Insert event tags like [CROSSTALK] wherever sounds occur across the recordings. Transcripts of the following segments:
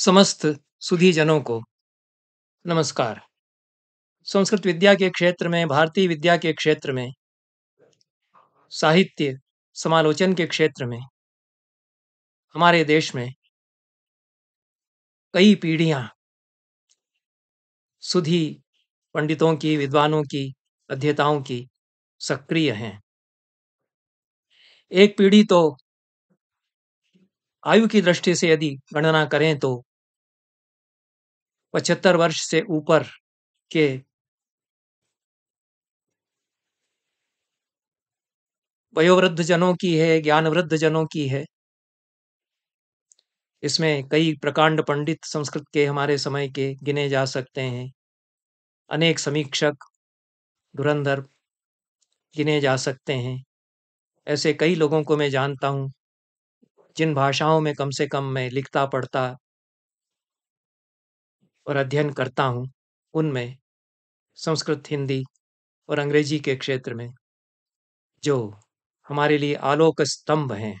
समस्त सुधी जनों को नमस्कार संस्कृत विद्या के क्षेत्र में भारतीय विद्या के क्षेत्र में साहित्य समालोचन के क्षेत्र में हमारे देश में कई पीढ़ियां सुधी पंडितों की विद्वानों की अध्येताओं की सक्रिय हैं एक पीढ़ी तो आयु की दृष्टि से यदि गणना करें तो पचहत्तर वर्ष से ऊपर के वयोवृद्ध जनों की है ज्ञान वृद्ध जनों की है इसमें कई प्रकांड पंडित संस्कृत के हमारे समय के गिने जा सकते हैं अनेक समीक्षक धुरंधर गिने जा सकते हैं ऐसे कई लोगों को मैं जानता हूं जिन भाषाओं में कम से कम मैं लिखता पढ़ता और अध्ययन करता हूँ उनमें संस्कृत हिंदी और अंग्रेजी के क्षेत्र में जो हमारे लिए आलोक स्तंभ हैं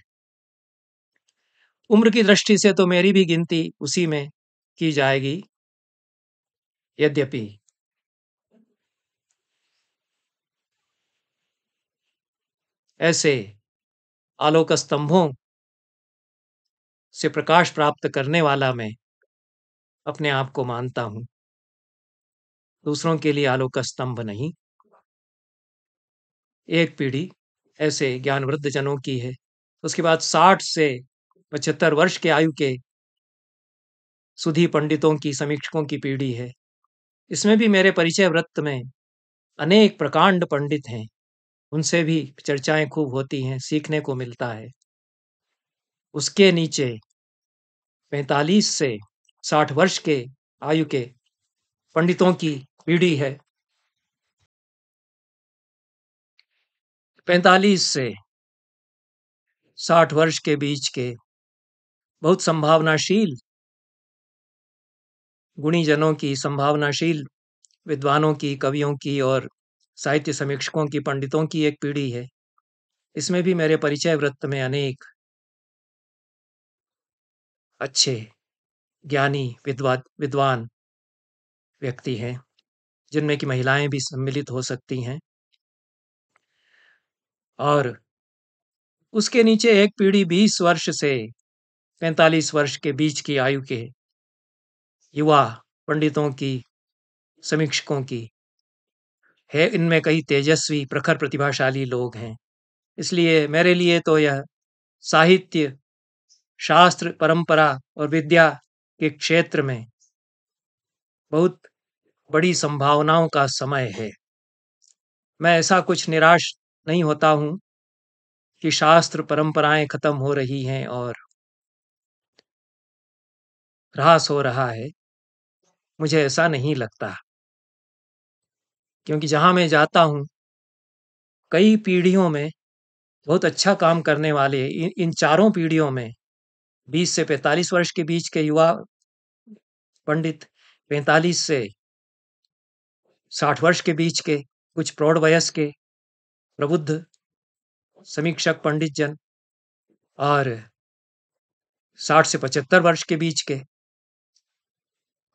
उम्र की दृष्टि से तो मेरी भी गिनती उसी में की जाएगी यद्यपि ऐसे आलोक स्तंभों से प्रकाश प्राप्त करने वाला मैं अपने आप को मानता हूं दूसरों के लिए आलोक स्तंभ नहीं एक पीढ़ी ऐसे ज्ञान वृद्ध जनों की है उसके बाद साठ से पचहत्तर वर्ष के आयु के सुधी पंडितों की समीक्षकों की पीढ़ी है इसमें भी मेरे परिचय व्रत में अनेक प्रकांड पंडित हैं उनसे भी चर्चाएं खूब होती हैं सीखने को मिलता है उसके नीचे 45 से 60 वर्ष के आयु के पंडितों की पीढ़ी है 45 से 60 वर्ष के बीच के बहुत संभावनाशील गुणीजनों की संभावनाशील विद्वानों की कवियों की और साहित्य समीक्षकों की पंडितों की एक पीढ़ी है इसमें भी मेरे परिचय वृत्त में अनेक अच्छे ज्ञानी विद्वा विद्वान व्यक्ति हैं जिनमें कि महिलाएं भी सम्मिलित हो सकती हैं और उसके नीचे एक पीढ़ी बीस वर्ष से पैंतालीस वर्ष के बीच की आयु के युवा पंडितों की समीक्षकों की है इनमें कई तेजस्वी प्रखर प्रतिभाशाली लोग हैं इसलिए मेरे लिए तो यह साहित्य शास्त्र परंपरा और विद्या के क्षेत्र में बहुत बड़ी संभावनाओं का समय है मैं ऐसा कुछ निराश नहीं होता हूं कि शास्त्र परंपराएं खत्म हो रही हैं और ह्रास हो रहा है मुझे ऐसा नहीं लगता क्योंकि जहां मैं जाता हूं कई पीढ़ियों में बहुत अच्छा काम करने वाले इन, इन चारों पीढ़ियों में बीस से पैंतालीस वर्ष के बीच के युवा पंडित पैंतालीस से साठ वर्ष के बीच के कुछ प्रौढ़ वयस के प्रबुद्ध समीक्षक पंडित जन और साठ से पचहत्तर वर्ष के बीच के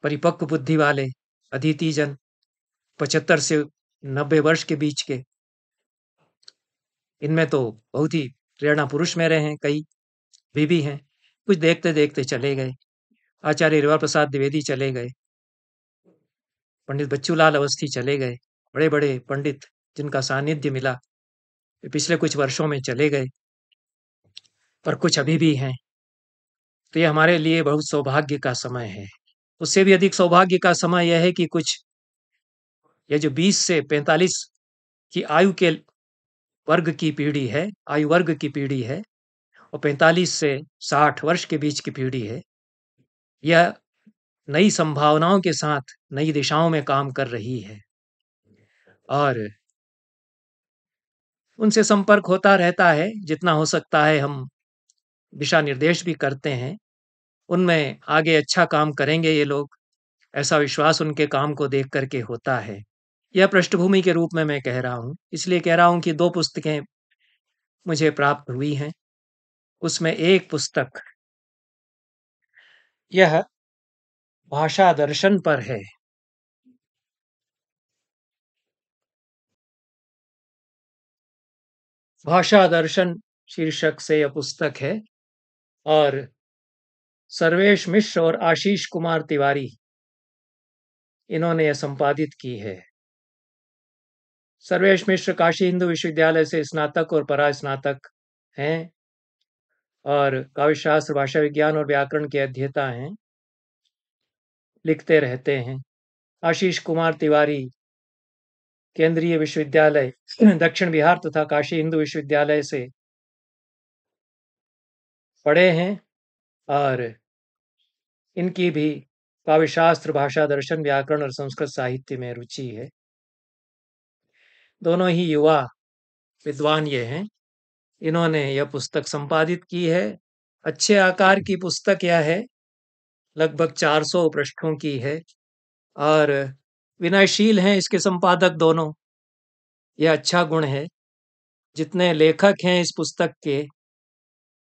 परिपक्व बुद्धि वाले अदिति जन पचहत्तर से नब्बे वर्ष के बीच के इनमें तो बहुत ही प्रेरणा पुरुष में रहे हैं कई बीबी हैं कुछ देखते देखते चले गए आचार्य रिवा प्रसाद द्विवेदी चले गए पंडित बच्चूलाल अवस्थी चले गए बड़े बड़े पंडित जिनका सानिध्य मिला पिछले कुछ वर्षों में चले गए पर कुछ अभी भी हैं तो ये हमारे लिए बहुत सौभाग्य का समय है उससे भी अधिक सौभाग्य का समय यह है कि कुछ ये जो 20 से 45 की आयु के वर्ग की पीढ़ी है आयु वर्ग की पीढ़ी है और 45 से 60 वर्ष के बीच की पीढ़ी है यह नई संभावनाओं के साथ नई दिशाओं में काम कर रही है और उनसे संपर्क होता रहता है जितना हो सकता है हम दिशा निर्देश भी करते हैं उनमें आगे अच्छा काम करेंगे ये लोग ऐसा विश्वास उनके काम को देख करके होता है यह पृष्ठभूमि के रूप में मैं कह रहा हूँ इसलिए कह रहा हूं कि दो पुस्तकें मुझे प्राप्त हुई हैं उसमें एक पुस्तक यह भाषा दर्शन पर है भाषा दर्शन शीर्षक से यह पुस्तक है और सर्वेश मिश्र और आशीष कुमार तिवारी इन्होंने यह संपादित की है सर्वेश मिश्र काशी हिंदू विश्वविद्यालय से स्नातक और परा स्नातक हैं और काव्य शास्त्र भाषा विज्ञान और व्याकरण के अध्येता हैं लिखते रहते हैं आशीष कुमार तिवारी केंद्रीय विश्वविद्यालय दक्षिण बिहार तथा काशी हिंदू विश्वविद्यालय से पढ़े हैं और इनकी भी काव्यशास्त्र भाषा दर्शन व्याकरण और संस्कृत साहित्य में रुचि है दोनों ही युवा विद्वान ये हैं इन्होंने यह पुस्तक संपादित की है अच्छे आकार की पुस्तक यह है लगभग 400 पृष्ठों की है और विनयशील हैं इसके संपादक दोनों यह अच्छा गुण है जितने लेखक हैं इस पुस्तक के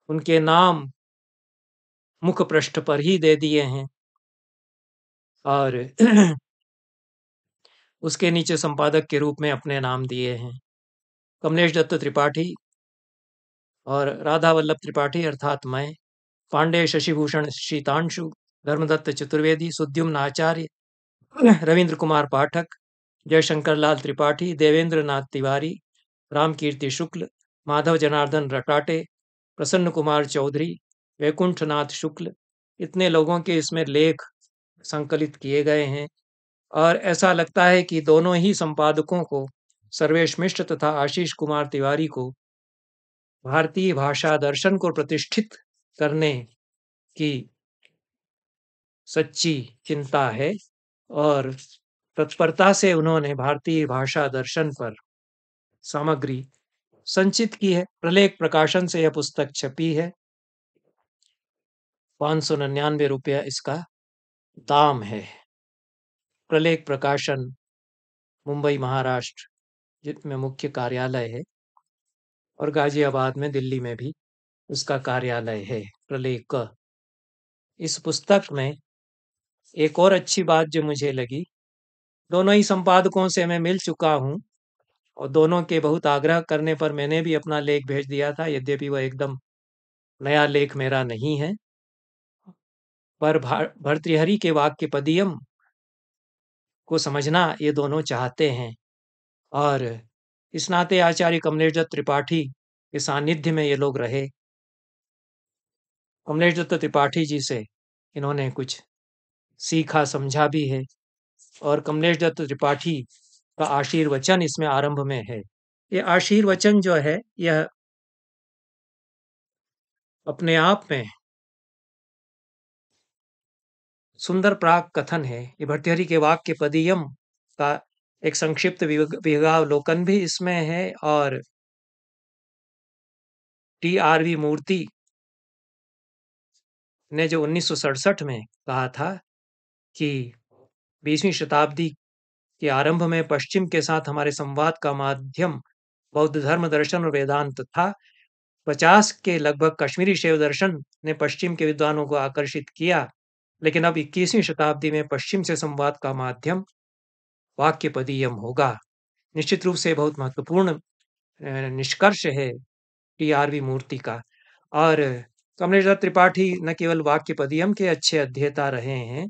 उनके नाम मुख पृष्ठ पर ही दे दिए हैं और [CLEARS THROAT] उसके नीचे संपादक के रूप में अपने नाम दिए हैं कमलेश दत्त त्रिपाठी और राधा वल्लभ त्रिपाठी अर्थात मैं पांडे शशिभूषण शीतांशु धर्मदत्त चतुर्वेदी सुद्युम्न आचार्य रविंद्र कुमार पाठक जयशंकर लाल त्रिपाठी देवेंद्र नाथ तिवारी रामकीर्ति शुक्ल माधव जनार्दन रटाटे प्रसन्न कुमार चौधरी वैकुंठनाथ शुक्ल इतने लोगों के इसमें लेख संकलित किए गए हैं और ऐसा लगता है कि दोनों ही संपादकों को सर्वेश मिश्र तथा आशीष कुमार तिवारी को भारतीय भाषा दर्शन को प्रतिष्ठित करने की सच्ची चिंता है और तत्परता से उन्होंने भारतीय भाषा दर्शन पर सामग्री संचित की है प्रलेख प्रकाशन से यह पुस्तक छपी है पांच सौ निन्यानवे रुपया इसका दाम है प्रलेख प्रकाशन मुंबई महाराष्ट्र जिसमें मुख्य कार्यालय है और गाजियाबाद में दिल्ली में भी उसका कार्यालय है प्रलेख इस पुस्तक में एक और अच्छी बात जो मुझे लगी दोनों ही संपादकों से मैं मिल चुका हूँ और दोनों के बहुत आग्रह करने पर मैंने भी अपना लेख भेज दिया था यद्यपि वह एकदम नया लेख मेरा नहीं है पर भर्तृहरि के वाक्य पदियम को समझना ये दोनों चाहते हैं और इस नाते आचार्य कमलेश त्रिपाठी के सानिध्य में ये लोग रहे कमलेश दत्त त्रिपाठी जी से इन्होंने कुछ सीखा समझा भी है और कमलेश दत्त त्रिपाठी का आशीर्वचन इसमें आरंभ में है ये आशीर्वचन जो है यह अपने आप में सुंदर प्राग कथन है ये भट्टहरी के वाक्य पदियम का एक संक्षिप्त विभागावलोकन भी इसमें है और टी आर वी मूर्ति ने जो उन्नीस में कहा था कि बीसवीं शताब्दी के आरंभ में पश्चिम के साथ हमारे संवाद का माध्यम बौद्ध धर्म दर्शन और वेदांत था पचास के लगभग कश्मीरी शैव दर्शन ने पश्चिम के विद्वानों को आकर्षित किया लेकिन अब 21वीं शताब्दी में पश्चिम से संवाद का माध्यम वाक्य पदीयम होगा निश्चित रूप से बहुत महत्वपूर्ण निष्कर्ष है टी आर वी मूर्ति का और कमलेश त्रिपाठी न केवल वाक्य पदीयम के अच्छे अध्येता रहे हैं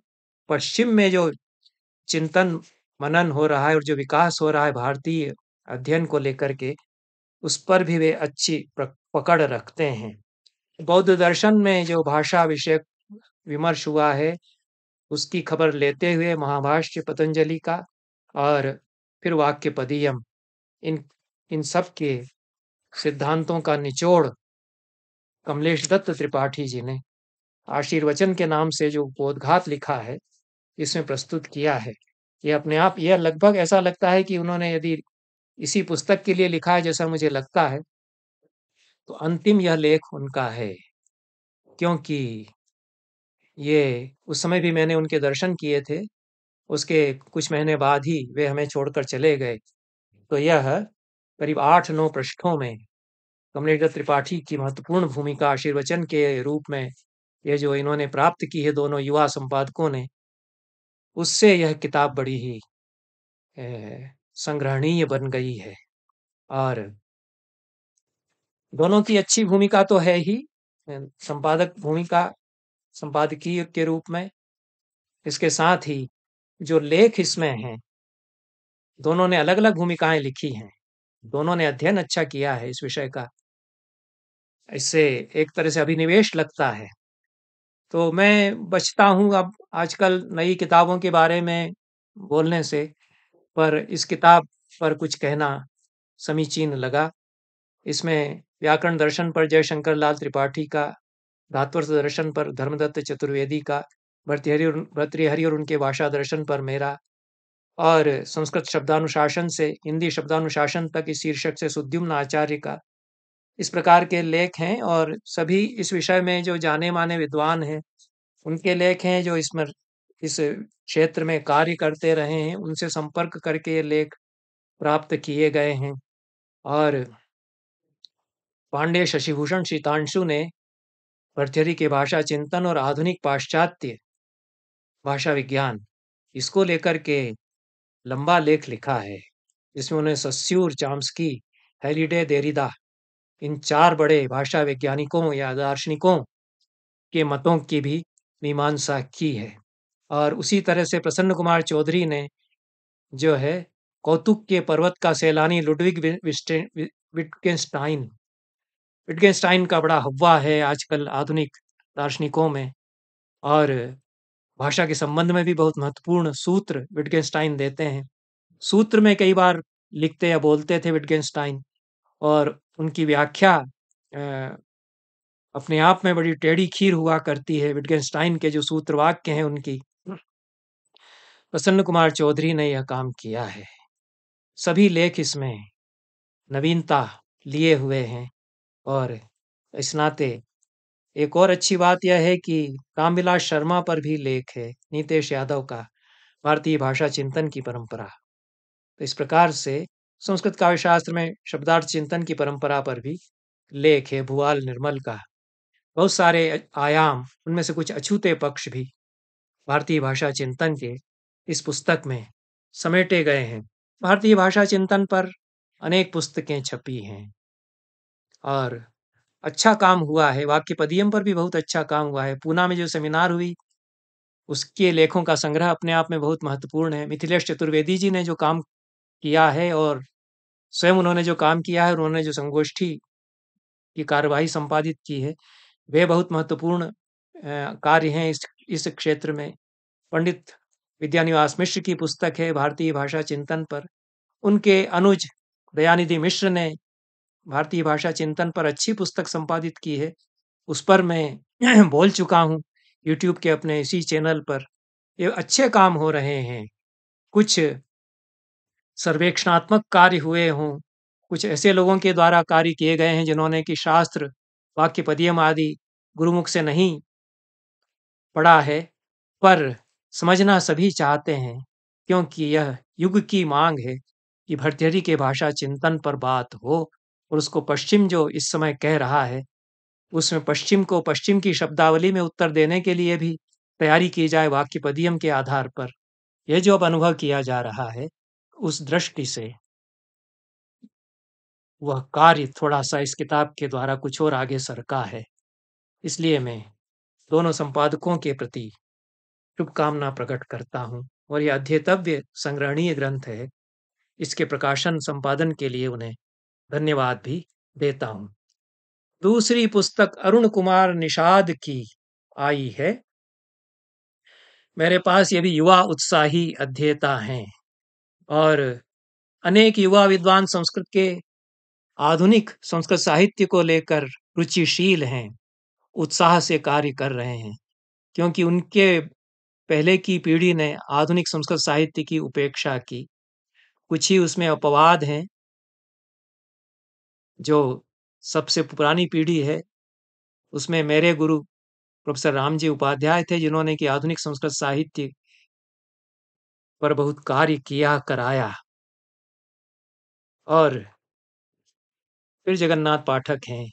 पश्चिम में जो चिंतन मनन हो रहा है और जो विकास हो रहा है भारतीय अध्ययन को लेकर के उस पर भी वे अच्छी पकड़ रखते हैं बौद्ध दर्शन में जो भाषा विषय विमर्श हुआ है उसकी खबर लेते हुए महाभाष्य पतंजलि का और फिर वाक्य पदीयम इन इन सब के सिद्धांतों का निचोड़ कमलेश दत्त त्रिपाठी जी ने आशीर्वचन के नाम से जो बोधघात लिखा है इसमें प्रस्तुत किया है ये अपने आप यह लगभग ऐसा लगता है कि उन्होंने यदि इसी पुस्तक के लिए लिखा है जैसा मुझे लगता है तो अंतिम यह लेख उनका है क्योंकि ये उस समय भी मैंने उनके दर्शन किए थे उसके कुछ महीने बाद ही वे हमें छोड़कर चले गए तो यह करीब आठ नौ पृष्ठों में कमलेश त्रिपाठी की महत्वपूर्ण भूमिका आशीर्वचन के रूप में ये जो इन्होंने प्राप्त की है दोनों युवा संपादकों ने उससे यह किताब बड़ी ही संग्रहणीय बन गई है और दोनों की अच्छी भूमिका तो है ही संपादक भूमिका संपादकीय के रूप में इसके साथ ही जो लेख इसमें हैं दोनों ने अलग अलग भूमिकाएं लिखी हैं दोनों ने अध्ययन अच्छा किया है इस विषय का इससे एक तरह से अभिनिवेश लगता है तो मैं बचता हूं अब आजकल नई किताबों के बारे में बोलने से पर इस किताब पर कुछ कहना समीचीन लगा इसमें व्याकरण दर्शन पर जयशंकर लाल त्रिपाठी का धात्वर्थ दर्शन पर धर्मदत्त चतुर्वेदी का भर्तृहरि और भर्तृहरि और उनके भाषा दर्शन पर मेरा और संस्कृत शब्दानुशासन से हिंदी शब्दानुशासन तक इस शीर्षक से सुद्युम्न आचार्य का इस प्रकार के लेख हैं और सभी इस विषय में जो जाने माने विद्वान हैं उनके लेख हैं जो इसमें इस क्षेत्र में कार्य करते रहे हैं उनसे संपर्क करके ये लेख प्राप्त किए गए हैं और पांडे शशिभूषण शीतांशु ने भर्तरी के भाषा चिंतन और आधुनिक पाश्चात्य भाषा विज्ञान इसको लेकर के लंबा लेख लिखा है जिसमें उन्हें सस्यूर चाम्सकी हेलीडे देरिदा इन चार बड़े भाषा वैज्ञानिकों या दार्शनिकों के मतों की भी मीमांसा की है और उसी तरह से प्रसन्न कुमार चौधरी ने जो है कौतुक के पर्वत का सैलानी लुडविक विटगेंस्टाइन विटगेंस्टाइन का बड़ा हवा है आजकल आधुनिक दार्शनिकों में और भाषा के संबंध में भी बहुत महत्वपूर्ण सूत्र विटगेंस्टाइन देते हैं सूत्र में कई बार लिखते या बोलते थे विटगेंस्टाइन और उनकी व्याख्या अपने आप में बड़ी टेढ़ी खीर हुआ करती है विटगेंस्टाइन के जो सूत्र वाक्य हैं उनकी प्रसन्न कुमार चौधरी ने यह काम किया है सभी लेख इसमें नवीनता लिए हुए हैं और इस नाते एक और अच्छी बात यह है कि रामविलास शर्मा पर भी लेख है नीतेश यादव का भारतीय भाषा चिंतन की परंपरा तो इस प्रकार से संस्कृत काव्य शास्त्र में शब्दार्थ चिंतन की परंपरा पर भी लेख है भुआल निर्मल का बहुत सारे आयाम उनमें से कुछ अछूते पक्ष भी भारतीय भाषा चिंतन के इस पुस्तक में समेटे गए हैं भारतीय भाषा चिंतन पर अनेक पुस्तकें छपी हैं और अच्छा काम हुआ है वाक्य पदियम पर भी बहुत अच्छा काम हुआ है पूना में जो सेमिनार हुई उसके लेखों का संग्रह अपने आप में बहुत महत्वपूर्ण है मिथिलेश चतुर्वेदी जी ने जो काम किया है और स्वयं उन्होंने जो काम किया है उन्होंने जो संगोष्ठी की कार्यवाही संपादित की है वे बहुत महत्वपूर्ण कार्य हैं इस इस क्षेत्र में पंडित विद्यानिवास मिश्र की पुस्तक है भारतीय भाषा चिंतन पर उनके अनुज दयानिधि मिश्र ने भारतीय भाषा चिंतन पर अच्छी पुस्तक संपादित की है उस पर मैं [CLEARS THROAT] बोल चुका हूँ यूट्यूब के अपने इसी चैनल पर ये अच्छे काम हो रहे हैं कुछ सर्वेक्षणात्मक कार्य हुए हों कुछ ऐसे लोगों के द्वारा कार्य किए गए हैं जिन्होंने कि शास्त्र वाक्य पदियम आदि गुरुमुख से नहीं पढ़ा है पर समझना सभी चाहते हैं क्योंकि यह युग की मांग है कि भरतरी के भाषा चिंतन पर बात हो और उसको पश्चिम जो इस समय कह रहा है उसमें पश्चिम को पश्चिम की शब्दावली में उत्तर देने के लिए भी तैयारी की जाए वाक्य पदियम के आधार पर यह जो अब अनुभव किया जा रहा है उस दृष्टि से वह कार्य थोड़ा सा इस किताब के द्वारा कुछ और आगे सरका है इसलिए मैं दोनों संपादकों के प्रति शुभकामना प्रकट करता हूँ और यह अध्येतव्य संग्रहणीय ग्रंथ है इसके प्रकाशन संपादन के लिए उन्हें धन्यवाद भी देता हूँ दूसरी पुस्तक अरुण कुमार निषाद की आई है मेरे पास ये भी युवा उत्साही अध्येता हैं और अनेक युवा विद्वान संस्कृत के आधुनिक संस्कृत साहित्य को लेकर रुचिशील हैं उत्साह से कार्य कर रहे हैं क्योंकि उनके पहले की पीढ़ी ने आधुनिक संस्कृत साहित्य की उपेक्षा की कुछ ही उसमें अपवाद हैं जो सबसे पुरानी पीढ़ी है उसमें मेरे गुरु प्रोफेसर रामजी उपाध्याय थे जिन्होंने कि आधुनिक संस्कृत साहित्य पर बहुत कार्य किया कराया और फिर जगन्नाथ पाठक हैं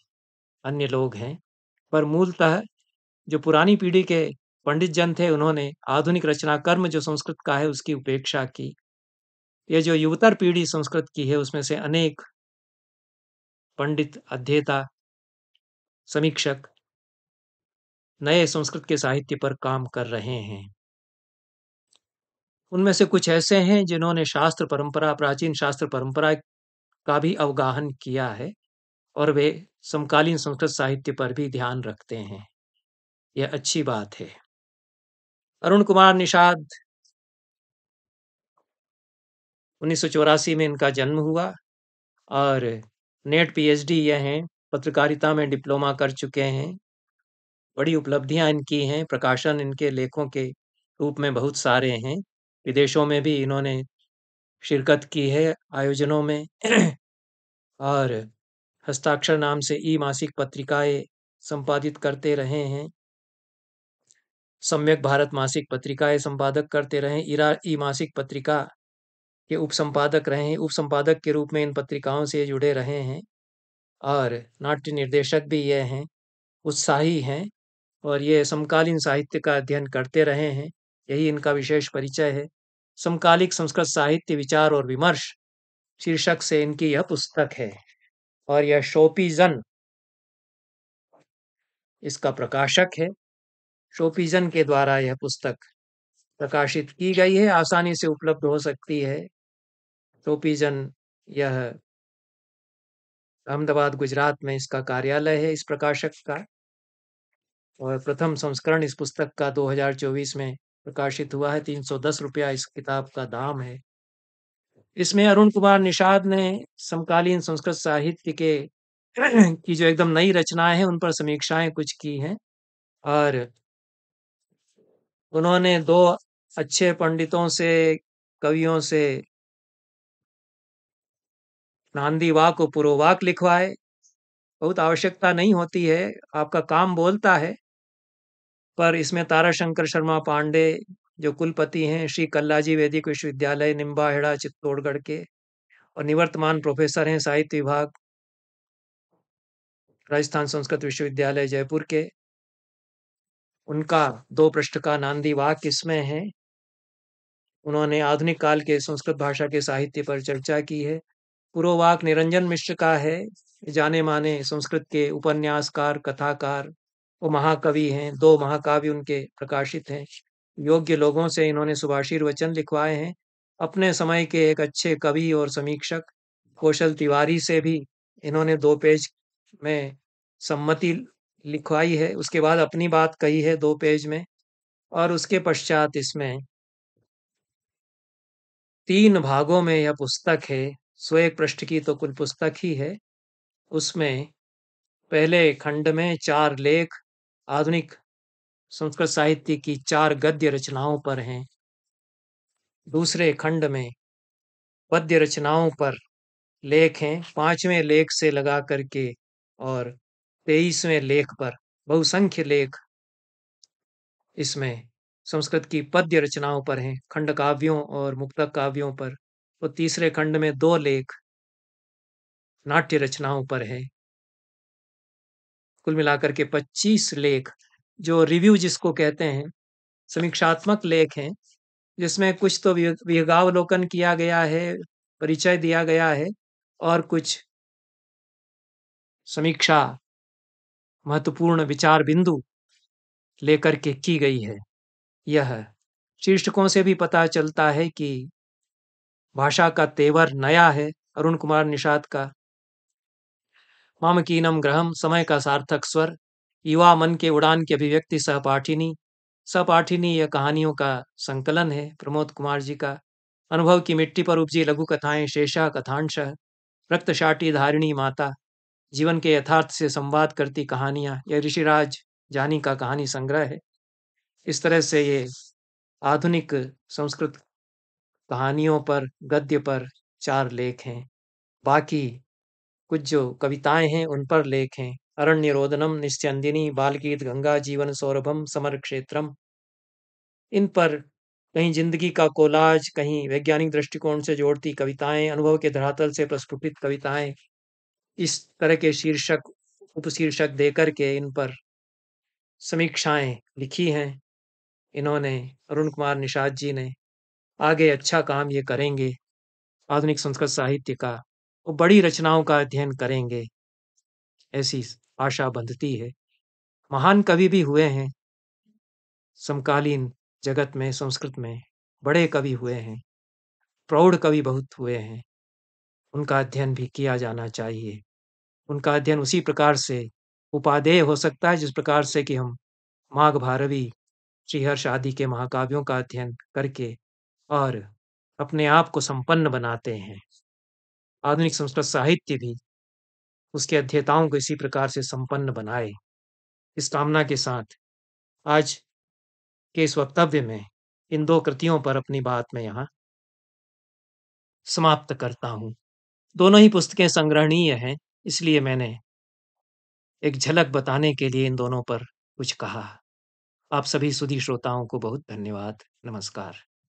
अन्य लोग हैं पर मूलतः जो पुरानी पीढ़ी के पंडित जन थे उन्होंने आधुनिक रचना कर्म जो संस्कृत का है उसकी उपेक्षा की ये जो युवतर पीढ़ी संस्कृत की है उसमें से अनेक पंडित अध्येता समीक्षक नए संस्कृत के साहित्य पर काम कर रहे हैं उनमें से कुछ ऐसे हैं जिन्होंने शास्त्र परंपरा प्राचीन शास्त्र परंपरा का भी अवगाहन किया है और वे समकालीन संस्कृत साहित्य पर भी ध्यान रखते हैं यह अच्छी बात है अरुण कुमार निषाद उन्नीस में इनका जन्म हुआ और नेट पीएचडी ये हैं पत्रकारिता में डिप्लोमा कर चुके हैं बड़ी उपलब्धियां इनकी हैं प्रकाशन इनके लेखों के रूप में बहुत सारे हैं विदेशों में भी इन्होंने शिरकत की है आयोजनों में और हस्ताक्षर नाम से ई मासिक पत्रिकाएं संपादित करते रहे हैं सम्यक भारत मासिक पत्रिकाएं संपादक करते रहे ई मासिक पत्रिका के उपसंपादक रहे हैं संपादक के रूप में इन पत्रिकाओं से जुड़े रहे हैं और नाट्य निर्देशक भी ये हैं उत्साही हैं और ये समकालीन साहित्य का अध्ययन करते रहे हैं यही इनका विशेष परिचय है समकालिक संस्कृत साहित्य विचार और विमर्श शीर्षक से इनकी यह पुस्तक है और यह शोपीजन इसका प्रकाशक है शोपीजन के द्वारा यह पुस्तक प्रकाशित की गई है आसानी से उपलब्ध हो सकती है प्रोपिजन यह अहमदाबाद गुजरात में इसका कार्यालय है इस प्रकाशक का और प्रथम संस्करण इस पुस्तक का 2024 में प्रकाशित हुआ है 310 रुपया इस किताब का दाम है इसमें अरुण कुमार निषाद ने समकालीन संस्कृत साहित्य के [CLEARS THROAT] की जो एकदम नई रचनाएं हैं उन पर समीक्षाएं कुछ की हैं और उन्होंने दो अच्छे पंडितों से कवियों से नांदी वाक और वाक लिखवाए बहुत आवश्यकता नहीं होती है आपका काम बोलता है पर इसमें तारा शंकर शर्मा पांडे जो कुलपति हैं श्री कल्लाजी वैदिक विश्वविद्यालय निम्बाहेड़ा चित्तौड़गढ़ के और निवर्तमान प्रोफेसर हैं साहित्य विभाग राजस्थान संस्कृत विश्वविद्यालय जयपुर के उनका दो पृष्ठ का नांदी वाक इसमें है उन्होंने आधुनिक काल के संस्कृत भाषा के साहित्य पर चर्चा की है पूर्ववाक निरंजन मिश्र का है जाने माने संस्कृत के उपन्यासकार कथाकार वो महाकवि हैं दो महाकाव्य उनके प्रकाशित हैं योग्य लोगों से इन्होंने सुभाषीर वचन लिखवाए हैं अपने समय के एक अच्छे कवि और समीक्षक कौशल तिवारी से भी इन्होंने दो पेज में सम्मति लिखवाई है उसके बाद अपनी बात कही है दो पेज में और उसके पश्चात इसमें तीन भागों में यह पुस्तक है सो एक पृष्ठ की तो कुल पुस्तक ही है उसमें पहले खंड में चार लेख आधुनिक संस्कृत साहित्य की चार गद्य रचनाओं पर हैं दूसरे खंड में पद्य रचनाओं पर लेख हैं पांचवें लेख से लगा करके और तेईसवें लेख पर बहुसंख्य लेख इसमें संस्कृत की पद्य रचनाओं पर हैं खंड काव्यों और मुक्तक काव्यों पर तो तीसरे खंड में दो लेख नाट्य रचनाओं पर है कुल मिलाकर के 25 लेख जो रिव्यू जिसको कहते हैं समीक्षात्मक लेख हैं जिसमें कुछ तो विहगावलोकन किया गया है परिचय दिया गया है और कुछ समीक्षा महत्वपूर्ण विचार बिंदु लेकर के की गई है यह शीर्षकों से भी पता चलता है कि भाषा का तेवर नया है अरुण कुमार निषाद का मामकीनम ग्रहम समय का सार्थक स्वर युवा मन के उड़ान की अभिव्यक्ति सहपाठिनी सहपाठिनी यह कहानियों का संकलन है प्रमोद कुमार जी का अनुभव की मिट्टी पर उपजी लघु कथाएं शेषा कथांश रक्तशाटी धारिणी माता जीवन के यथार्थ से संवाद करती कहानियां यह ऋषिराज जानी का कहानी संग्रह है इस तरह से ये आधुनिक संस्कृत कहानियों पर गद्य पर चार लेख हैं बाकी कुछ जो कविताएं हैं उन पर लेख हैं अरण्य रोदनम निश्चंदिनी बालगीत गंगा जीवन सौरभम समर क्षेत्रम इन पर कहीं जिंदगी का कोलाज कहीं वैज्ञानिक दृष्टिकोण से जोड़ती कविताएं अनुभव के धरातल से प्रस्फुटित कविताएं इस तरह के शीर्षक उपशीर्षक देकर के इन पर समीक्षाएं लिखी हैं इन्होंने अरुण कुमार निषाद जी ने आगे अच्छा काम ये करेंगे आधुनिक संस्कृत साहित्य का और बड़ी रचनाओं का अध्ययन करेंगे ऐसी आशा बंधती है महान कवि भी हुए हैं समकालीन जगत में संस्कृत में बड़े कवि हुए हैं प्रौढ़ कवि बहुत हुए हैं उनका अध्ययन भी किया जाना चाहिए उनका अध्ययन उसी प्रकार से उपादेय हो सकता है जिस प्रकार से कि हम माघ भारवी श्रीहर्ष आदि के महाकाव्यों का अध्ययन करके और अपने आप को संपन्न बनाते हैं आधुनिक संस्कृत साहित्य भी उसके अध्येताओं को इसी प्रकार से संपन्न बनाए इस कामना के साथ आज के इस वक्तव्य में इन दो कृतियों पर अपनी बात में यहाँ समाप्त करता हूँ दोनों ही पुस्तकें संग्रहणीय हैं इसलिए मैंने एक झलक बताने के लिए इन दोनों पर कुछ कहा आप सभी सुधी श्रोताओं को बहुत धन्यवाद नमस्कार